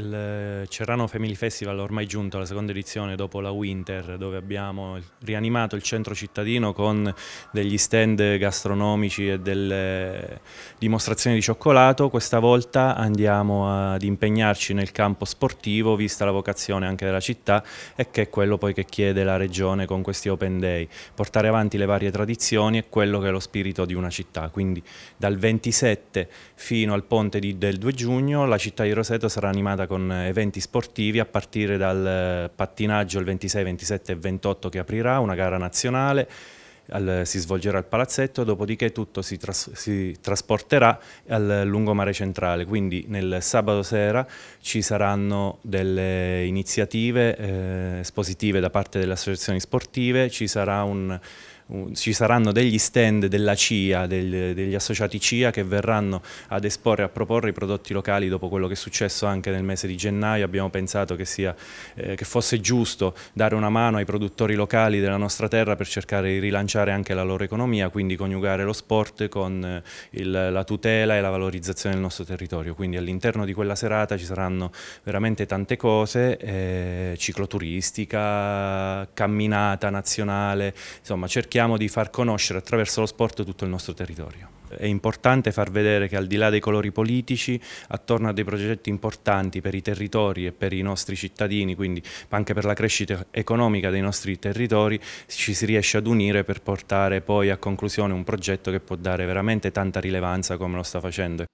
le Cerrano Family Festival ormai giunto alla seconda edizione dopo la Winter dove abbiamo rianimato il centro cittadino con degli stand gastronomici e delle dimostrazioni di cioccolato. Questa volta andiamo ad impegnarci nel campo sportivo vista la vocazione anche della città e che è quello poi che chiede la regione con questi open day. Portare avanti le varie tradizioni e quello che è lo spirito di una città. Quindi dal 27 fino al ponte di, del 2 giugno la città di Roseto sarà animata con eventi eventi sportivi a partire dal eh, pattinaggio il 26, 27 e 28 che aprirà una gara nazionale al, si svolgerà al palazzetto, dopodiché tutto si, tras si, trasporterà al lungomare centrale, quindi nel sabato sera ci saranno delle iniziative eh, espositive da parte delle associazioni sportive, ci sarà un ci saranno degli stand della CIA, del, degli associati CIA che verranno ad esporre e a proporre i prodotti locali dopo quello che è successo anche nel mese di gennaio. Abbiamo pensato che, sia, eh, che fosse giusto dare una mano ai produttori locali della nostra terra per cercare di rilanciare anche la loro economia, quindi coniugare lo sport con eh, il, la tutela e la valorizzazione del nostro territorio. Quindi all'interno di quella serata ci saranno veramente tante cose, eh, cicloturistica, camminata nazionale, insomma cerchiamo cerchiamo di far conoscere attraverso lo sport tutto il nostro territorio. È importante far vedere che al di là dei colori politici, attorno a dei progetti importanti per i territori e per i nostri cittadini, quindi anche per la crescita economica dei nostri territori, ci si riesce ad unire per portare poi a conclusione un progetto che può dare veramente tanta rilevanza come lo sta facendo.